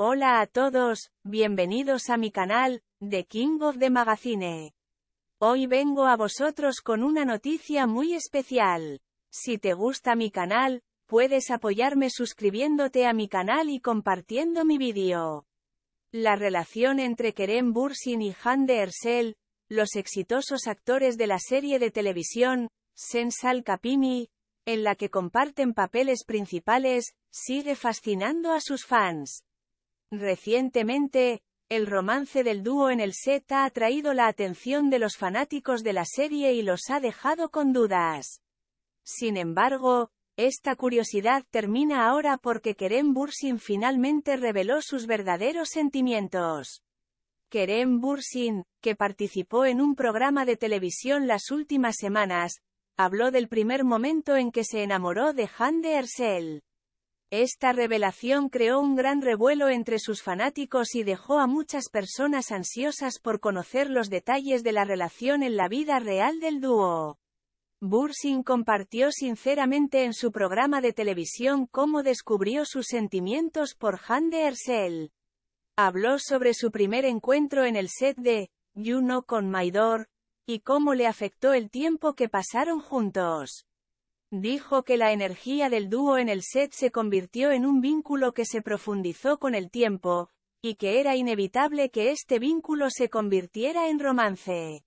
Hola a todos, bienvenidos a mi canal, The King of the Magazine. Hoy vengo a vosotros con una noticia muy especial. Si te gusta mi canal, puedes apoyarme suscribiéndote a mi canal y compartiendo mi vídeo. La relación entre Kerem Bursin y Han de Ersel, los exitosos actores de la serie de televisión, Sensal Capini, en la que comparten papeles principales, sigue fascinando a sus fans. Recientemente, el romance del dúo en el set ha atraído la atención de los fanáticos de la serie y los ha dejado con dudas. Sin embargo, esta curiosidad termina ahora porque Kerem Bursin finalmente reveló sus verdaderos sentimientos. Kerem Bursin, que participó en un programa de televisión las últimas semanas, habló del primer momento en que se enamoró de Han de Ersel. Esta revelación creó un gran revuelo entre sus fanáticos y dejó a muchas personas ansiosas por conocer los detalles de la relación en la vida real del dúo. Bursin compartió sinceramente en su programa de televisión cómo descubrió sus sentimientos por Han de Ersel. Habló sobre su primer encuentro en el set de You con Maidor, y cómo le afectó el tiempo que pasaron juntos. Dijo que la energía del dúo en el set se convirtió en un vínculo que se profundizó con el tiempo, y que era inevitable que este vínculo se convirtiera en romance.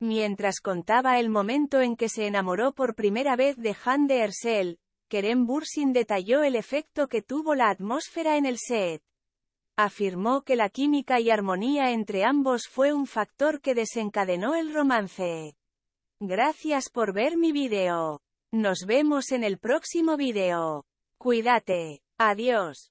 Mientras contaba el momento en que se enamoró por primera vez de Han de Ersel, Kerem Bursin detalló el efecto que tuvo la atmósfera en el set. Afirmó que la química y armonía entre ambos fue un factor que desencadenó el romance. Gracias por ver mi video. Nos vemos en el próximo video. Cuídate. Adiós.